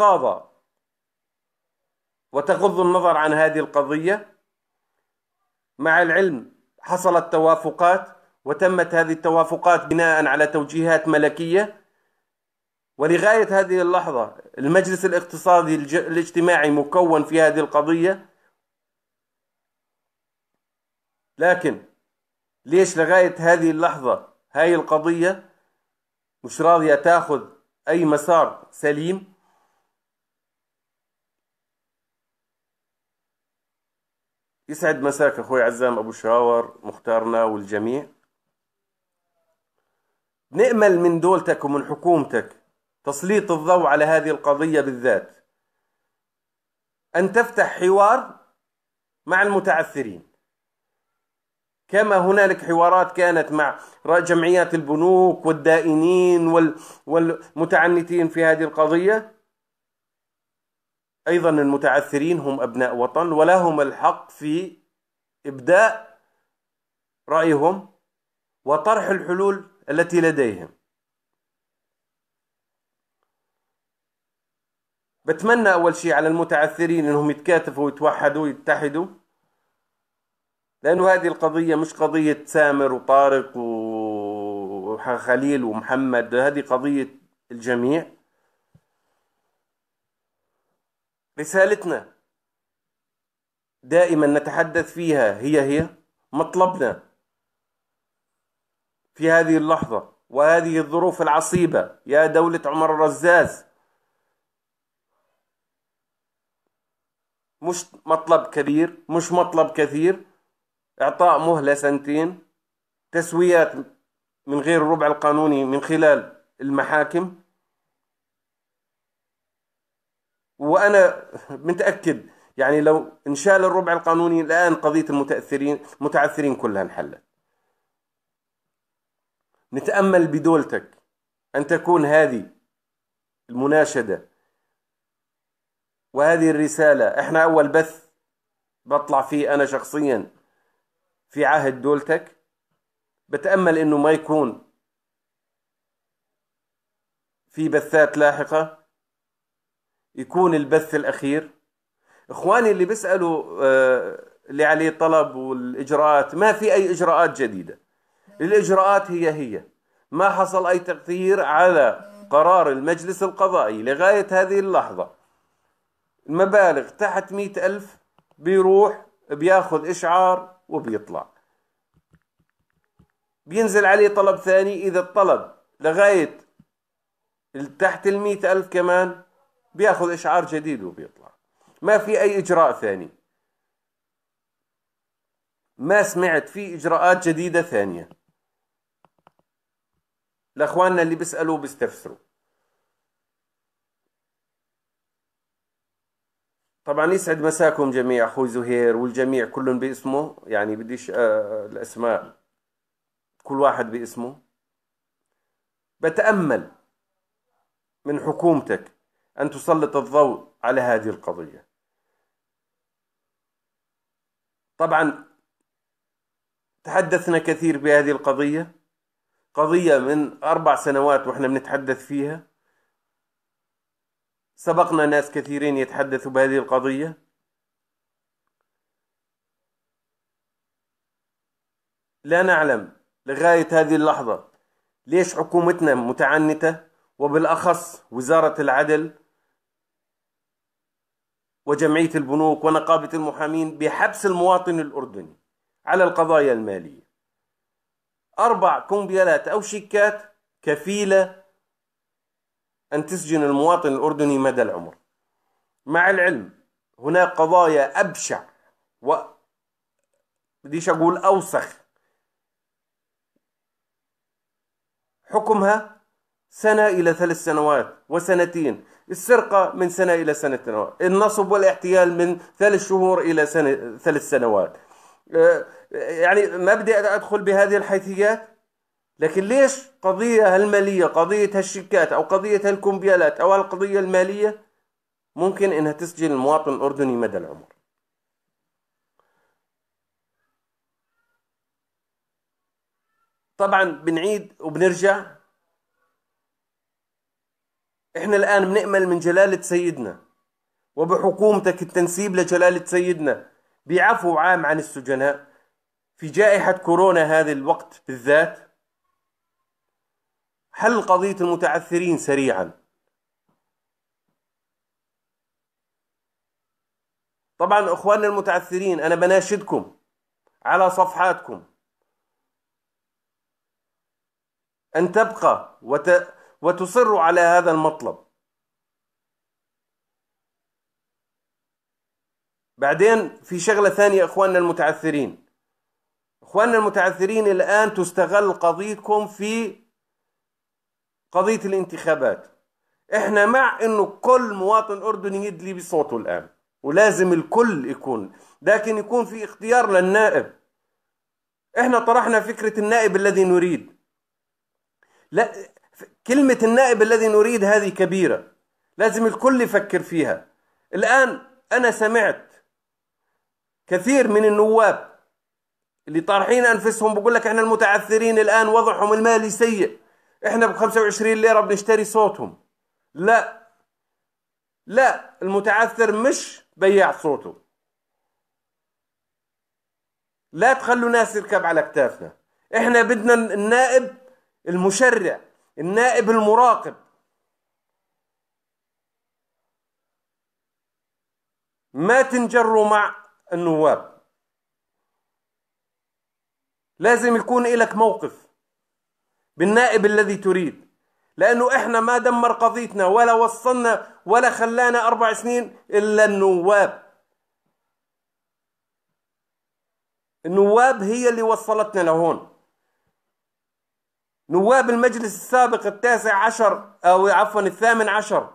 قاضى وتغض النظر عن هذه القضية مع العلم حصلت توافقات وتمت هذه التوافقات بناء على توجيهات ملكية ولغاية هذه اللحظة المجلس الاقتصادي الاجتماعي مكون في هذه القضية لكن ليش لغاية هذه اللحظة هاي القضية مش راضية تاخذ أي مسار سليم يسعد مساك اخوي عزام ابو شاور مختارنا والجميع نأمل من دولتك ومن حكومتك تسليط الضوء على هذه القضية بالذات أن تفتح حوار مع المتعثرين كما هنالك حوارات كانت مع جمعيات البنوك والدائنين والمتعنتين في هذه القضية أيضا المتعثرين هم أبناء وطن ولهم الحق في إبداء رأيهم وطرح الحلول التي لديهم بتمنى أول شيء على المتعثرين أنهم يتكاتفوا ويتوحدوا ويتحدوا لأنه هذه القضية مش قضية سامر وطارق وخليل ومحمد هذه قضية الجميع رسالتنا دائما نتحدث فيها هي هي مطلبنا في هذه اللحظة وهذه الظروف العصيبة يا دولة عمر الرزاز مش مطلب كبير مش مطلب كثير إعطاء مهلة سنتين تسويات من غير الربع القانوني من خلال المحاكم وانا متاكد يعني لو انشال الربع القانوني الان قضيه المتاثرين المتعثرين كلها انحلت نتامل بدولتك ان تكون هذه المناشده وهذه الرساله احنا اول بث بطلع فيه انا شخصيا في عهد دولتك بتامل انه ما يكون في بثات لاحقه يكون البث الأخير إخواني اللي بيسألوا آه، اللي عليه طلب والإجراءات ما في أي إجراءات جديدة الإجراءات هي هي ما حصل أي تغيير على قرار المجلس القضائي لغاية هذه اللحظة المبالغ تحت مئة ألف بيروح بياخذ إشعار وبيطلع بينزل عليه طلب ثاني إذا الطلب لغاية تحت المئة ألف كمان بياخذ اشعار جديد وبيطلع ما في اي اجراء ثاني ما سمعت في اجراءات جديده ثانيه لاخواننا اللي بيسالوا بيستفسروا طبعا يسعد مساكم جميع اخوي زهير والجميع كلهم باسمه يعني بديش آه، الاسماء كل واحد باسمه بتامل من حكومتك أن تسلط الضوء على هذه القضية طبعا تحدثنا كثير بهذه القضية قضية من أربع سنوات وإحنا بنتحدث فيها سبقنا ناس كثيرين يتحدثوا بهذه القضية لا نعلم لغاية هذه اللحظة ليش حكومتنا متعنتة وبالأخص وزارة العدل وجمعية البنوك ونقابة المحامين بحبس المواطن الأردني على القضايا المالية أربع كومبيالات أو شيكات كفيلة أن تسجن المواطن الأردني مدى العمر مع العلم هناك قضايا أبشع و بديش أقول أوسخ حكمها سنة إلى ثلاث سنوات وسنتين السرقة من سنة إلى سنتين النصب والاحتيال من ثلاث شهور إلى سنة ثلاث سنوات آه، يعني ما بدي أدخل بهذه الحيثيات لكن ليش قضية المالية قضية هالشيكات أو قضية هالكمبيالات أو القضية المالية ممكن إنها تسجن المواطن الأردني مدى العمر طبعا بنعيد وبنرجع احنا الآن بنأمل من جلالة سيدنا وبحكومتك التنسيب لجلالة سيدنا بعفو عام عن السجناء في جائحة كورونا هذا الوقت بالذات حل قضية المتعثرين سريعا طبعا اخواننا المتعثرين انا بناشدكم على صفحاتكم ان تبقى وت... وتصر على هذا المطلب بعدين في شغلة ثانية إخواننا المتعثرين إخواننا المتعثرين الآن تستغل قضيتكم في قضية الانتخابات إحنا مع أنه كل مواطن أردني يدلي بصوته الآن ولازم الكل يكون لكن يكون في اختيار للنائب إحنا طرحنا فكرة النائب الذي نريد لا كلمة النائب الذي نريد هذه كبيرة لازم الكل يفكر فيها الآن أنا سمعت كثير من النواب اللي طارحين أنفسهم بقول لك إحنا المتعثرين الآن وضعهم المالي سيء إحنا ب 25 ليرة بنشتري صوتهم لا لا المتعثر مش بياع صوته لا تخلوا ناس يركب على أكتافنا إحنا بدنا النائب المشرع النائب المراقب ما تنجروا مع النواب لازم يكون لك موقف بالنائب الذي تريد لأنه إحنا ما دمر قضيتنا ولا وصلنا ولا خلانا أربع سنين إلا النواب النواب هي اللي وصلتنا لهون نواب المجلس السابق التاسع عشر أو عفوا الثامن عشر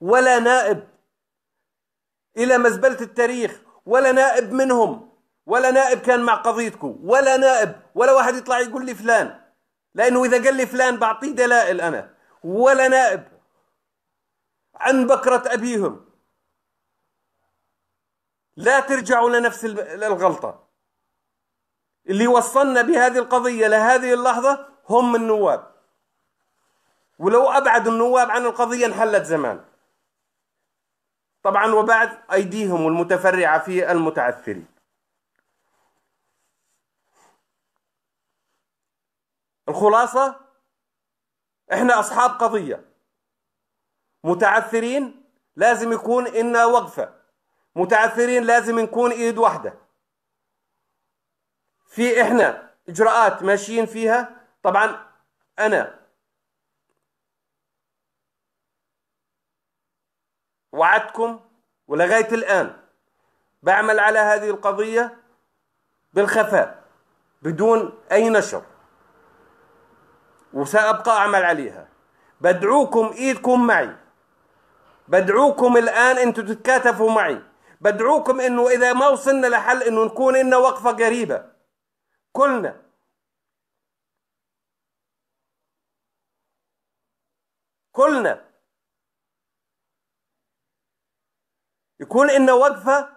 ولا نائب إلى مزبلة التاريخ ولا نائب منهم ولا نائب كان مع قضيتكم ولا نائب ولا واحد يطلع يقول لي فلان لأنه إذا قال لي فلان بعطيه دلائل أنا ولا نائب عن بكرة أبيهم لا ترجعوا لنفس الغلطة اللي وصلنا بهذه القضية لهذه اللحظة هم النواب ولو أبعد النواب عن القضية انحلت زمان طبعا وبعد أيديهم المتفرعة في المتعثرين الخلاصة احنا أصحاب قضية متعثرين لازم يكون إنا وقفة متعثرين لازم نكون إيد واحدة في احنا اجراءات ماشيين فيها طبعا انا وعدتكم ولغايه الان بعمل على هذه القضيه بالخفاء بدون اي نشر وسابقى اعمل عليها بدعوكم ايدكم معي بدعوكم الان انتم تتكاتفوا معي بدعوكم انه اذا ما وصلنا لحل انه نكون لنا وقفه قريبه كلنا كلنا يكون إن وقفة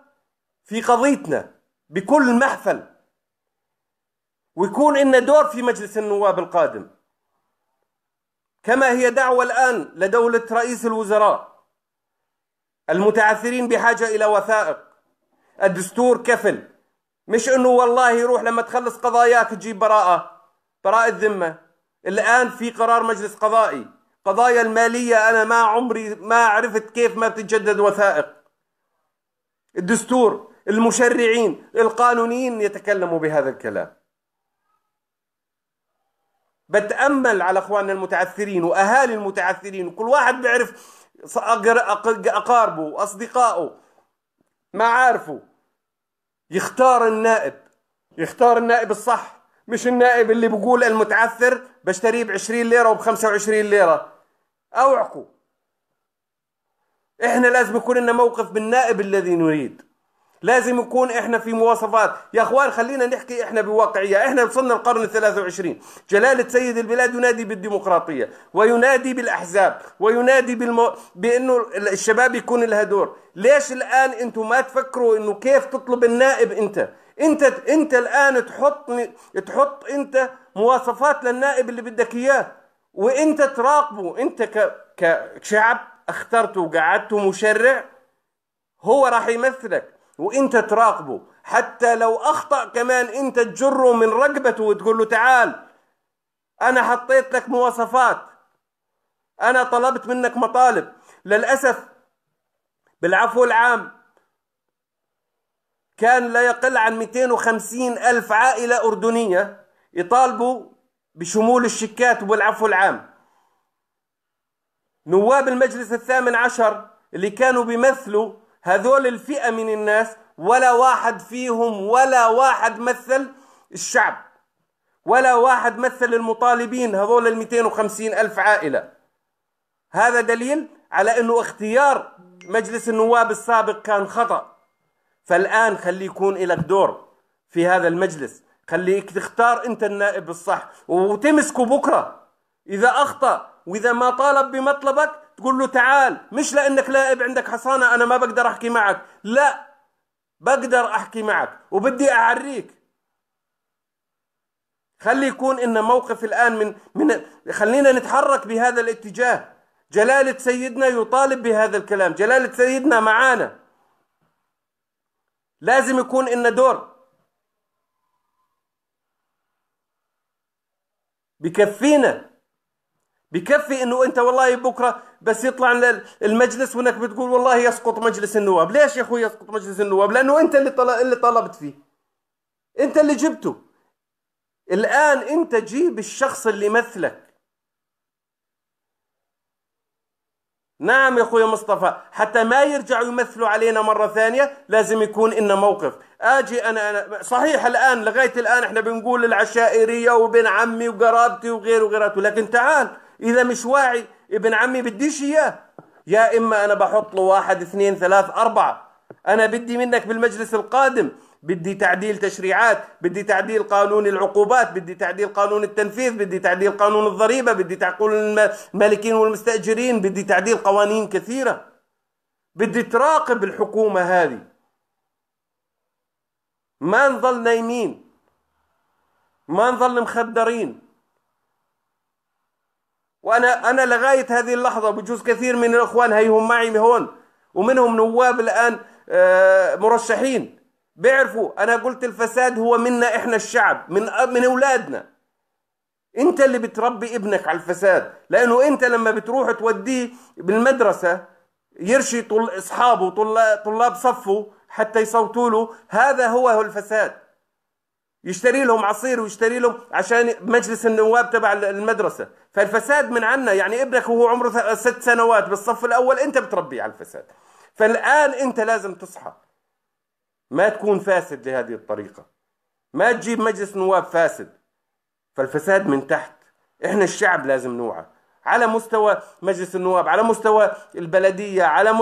في قضيتنا بكل محفل ويكون إن دور في مجلس النواب القادم كما هي دعوة الآن لدولة رئيس الوزراء المتعثرين بحاجة إلى وثائق الدستور كفل مش انه والله روح لما تخلص قضاياك تجيب براءة براءة ذمة الآن في قرار مجلس قضائي قضايا المالية أنا ما عمري ما عرفت كيف ما بتتجدد وثائق الدستور المشرعين القانونيين يتكلموا بهذا الكلام بتأمل على أخواننا المتعثرين وأهالي المتعثرين وكل واحد بيعرف أقاربه ما معارفه يختار النائب يختار النائب الصح مش النائب اللي بقول المتعثر بشتريه ب 20 ليره وب 25 ليره اوعكم احنا لازم يكون لنا موقف بالنائب الذي نريد لازم يكون احنا في مواصفات يا اخوان خلينا نحكي احنا بواقعيه احنا وصلنا القرن ال23 جلاله سيد البلاد ينادي بالديمقراطيه وينادي بالاحزاب وينادي بالمو... بانه الشباب يكون لها دور ليش الان انتم ما تفكروا انه كيف تطلب النائب انت انت انت الان تحط تحط انت مواصفات للنائب اللي بدك اياه وانت تراقبه انت ك... كشعب اخترته وقعدته مشرع هو راح يمثلك وانت تراقبه حتى لو اخطا كمان انت تجره من رقبته وتقول له تعال انا حطيت لك مواصفات انا طلبت منك مطالب للاسف بالعفو العام كان لا يقل عن 250 ألف عائلة أردنية يطالبوا بشمول الشيكات وبالعفو العام نواب المجلس الثامن عشر اللي كانوا بيمثلوا هذول الفئة من الناس ولا واحد فيهم ولا واحد مثل الشعب ولا واحد مثل المطالبين هذول ال 250 ألف عائلة هذا دليل على أنه اختيار مجلس النواب السابق كان خطأ فالآن خلي يكون لك دور في هذا المجلس خليك تختار أنت النائب الصح وتمسكه بكرة إذا أخطأ وإذا ما طالب بمطلبك تقول له تعال مش لانك لائب عندك حصانه انا ما بقدر احكي معك لا بقدر احكي معك وبدي اعريك خلي يكون ان موقف الان من من خلينا نتحرك بهذا الاتجاه جلاله سيدنا يطالب بهذا الكلام جلاله سيدنا معانا لازم يكون ان دور بكفينا بكفي انه انت والله بكره بس يطلع المجلس وانك بتقول والله يسقط مجلس النواب، ليش يا اخوي يسقط مجلس النواب؟ لانه انت اللي طلب اللي طلبت فيه. انت اللي جبته. الان انت جيب الشخص اللي يمثلك. نعم يا اخوي مصطفى حتى ما يرجعوا يمثلوا علينا مره ثانيه لازم يكون إن موقف اجي انا انا صحيح الان لغايه الان احنا بنقول العشائريه وبين عمي وقرابتي وغيره وغيراته لكن تعال اذا مش واعي ابن عمي بديش اياه يا اما انا بحط له واحد اثنين ثلاث اربعه انا بدي منك بالمجلس القادم بدي تعديل تشريعات بدي تعديل قانون العقوبات بدي تعديل قانون التنفيذ بدي تعديل قانون الضريبة بدي تعقول المالكين والمستأجرين بدي تعديل قوانين كثيرة بدي تراقب الحكومة هذه ما نظل نايمين ما نظل مخدرين وانا انا لغايه هذه اللحظه بجوز كثير من الاخوان هيهم معي هون ومنهم نواب الان آه، مرشحين بيعرفوا انا قلت الفساد هو منا احنا الشعب من من اولادنا انت اللي بتربي ابنك على الفساد لانه انت لما بتروح توديه بالمدرسه يرشي طل... اصحابه طل... طلاب صفه حتى يصوتوا له هذا هو الفساد يشتري لهم عصير ويشتري لهم عشان مجلس النواب تبع المدرسه فالفساد من عنا يعني ابنك وهو عمره ست سنوات بالصف الاول انت بتربيه على الفساد فالان انت لازم تصحى ما تكون فاسد لهذه الطريقه ما تجيب مجلس نواب فاسد فالفساد من تحت احنا الشعب لازم نوعى على مستوى مجلس النواب على مستوى البلديه على